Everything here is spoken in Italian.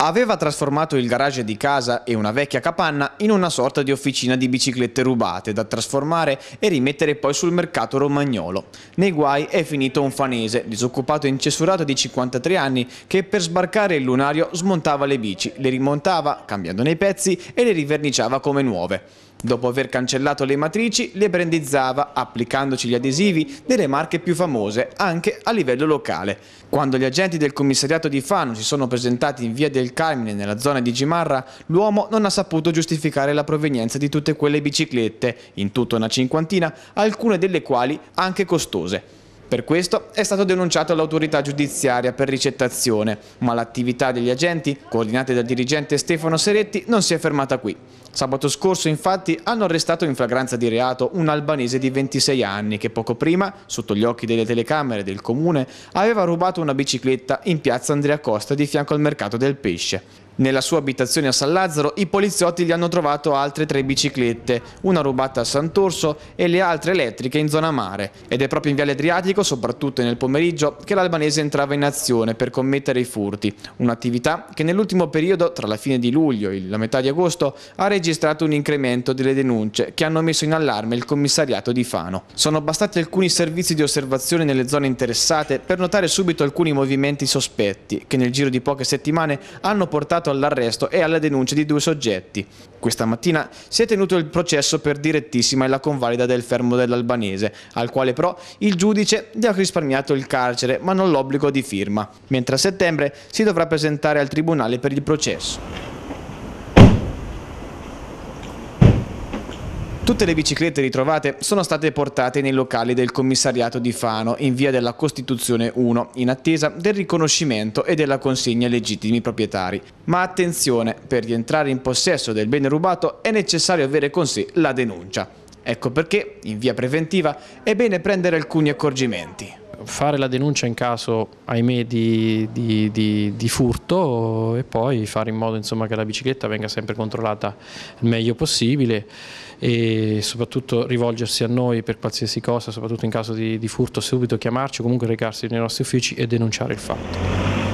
aveva trasformato il garage di casa e una vecchia capanna in una sorta di officina di biciclette rubate da trasformare e rimettere poi sul mercato romagnolo. Nei guai è finito un fanese, disoccupato e incessurato di 53 anni, che per sbarcare il lunario smontava le bici, le rimontava, cambiandone i pezzi e le riverniciava come nuove. Dopo aver cancellato le matrici, le brandizzava, applicandoci gli adesivi, delle marche più famose, anche a livello locale. Quando gli agenti del commissariato di Fano si sono presentati in via del Carmine, nella zona di Gimarra, l'uomo non ha saputo giustificare la provenienza di tutte quelle biciclette, in tutto una cinquantina, alcune delle quali anche costose. Per questo è stato denunciato all'autorità giudiziaria per ricettazione, ma l'attività degli agenti, coordinate dal dirigente Stefano Seretti, non si è fermata qui. Sabato scorso, infatti, hanno arrestato in flagranza di reato un albanese di 26 anni che poco prima, sotto gli occhi delle telecamere del comune, aveva rubato una bicicletta in piazza Andrea Costa di fianco al mercato del pesce. Nella sua abitazione a San Lazzaro i poliziotti gli hanno trovato altre tre biciclette, una rubata a Sant'Orso e le altre elettriche in zona mare. Ed è proprio in Viale Adriatico, soprattutto nel pomeriggio, che l'albanese entrava in azione per commettere i furti, un'attività che nell'ultimo periodo, tra la fine di luglio e la metà di agosto, ha registrato un incremento delle denunce che hanno messo in allarme il commissariato di Fano. Sono bastati alcuni servizi di osservazione nelle zone interessate per notare subito alcuni movimenti sospetti che nel giro di poche settimane hanno portato portato all'arresto e alla denuncia di due soggetti. Questa mattina si è tenuto il processo per direttissima e la convalida del fermo dell'albanese, al quale però il giudice gli ha risparmiato il carcere ma non l'obbligo di firma, mentre a settembre si dovrà presentare al tribunale per il processo. Tutte le biciclette ritrovate sono state portate nei locali del commissariato di Fano, in via della Costituzione 1, in attesa del riconoscimento e della consegna ai legittimi proprietari. Ma attenzione, per rientrare in possesso del bene rubato è necessario avere con sé la denuncia. Ecco perché, in via preventiva, è bene prendere alcuni accorgimenti fare la denuncia in caso, ahimè, di, di, di, di furto e poi fare in modo insomma, che la bicicletta venga sempre controllata il meglio possibile e soprattutto rivolgersi a noi per qualsiasi cosa, soprattutto in caso di, furto, subito chiamarci o comunque recarsi nei nostri uffici e denunciare il fatto.